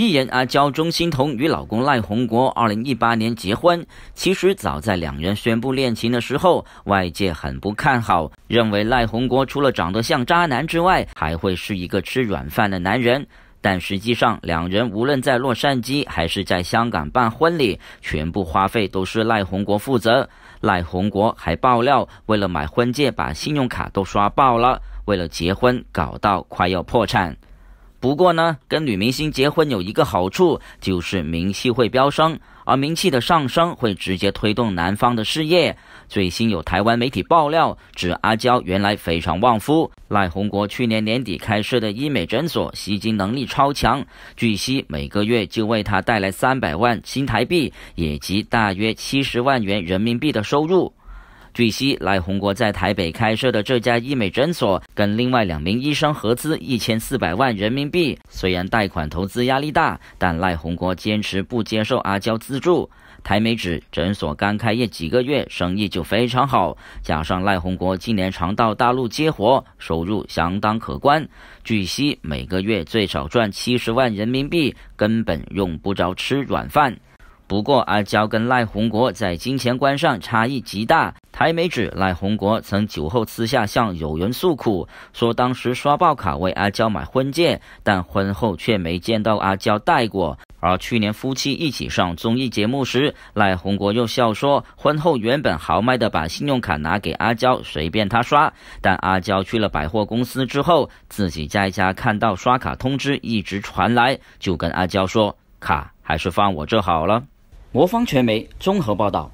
艺人阿娇钟欣潼与老公赖宏国二零一八年结婚。其实早在两人宣布恋情的时候，外界很不看好，认为赖宏国除了长得像渣男之外，还会是一个吃软饭的男人。但实际上，两人无论在洛杉矶还是在香港办婚礼，全部花费都是赖宏国负责。赖宏国还爆料，为了买婚戒把信用卡都刷爆了，为了结婚搞到快要破产。不过呢，跟女明星结婚有一个好处，就是名气会飙升，而名气的上升会直接推动男方的事业。最新有台湾媒体爆料，指阿娇原来非常旺夫，赖宏国去年年底开设的医美诊所吸金能力超强，据悉每个月就为他带来三百万新台币，以及大约七十万元人民币的收入。据悉，赖宏国在台北开设的这家医美诊所，跟另外两名医生合资一千四百万人民币。虽然贷款投资压力大，但赖宏国坚持不接受阿娇资助。台媒指，诊所刚开业几个月，生意就非常好。加上赖宏国今年常到大陆接活，收入相当可观。据悉，每个月最少赚七十万人民币，根本用不着吃软饭。不过，阿娇跟赖宏国在金钱观上差异极大。台媒指赖鸿国曾酒后私下向友人诉苦，说当时刷爆卡为阿娇买婚戒，但婚后却没见到阿娇戴过。而去年夫妻一起上综艺节目时，赖鸿国又笑说，婚后原本豪迈的把信用卡拿给阿娇随便她刷，但阿娇去了百货公司之后，自己在家看到刷卡通知一直传来，就跟阿娇说卡还是放我这好了。魔方传媒综合报道。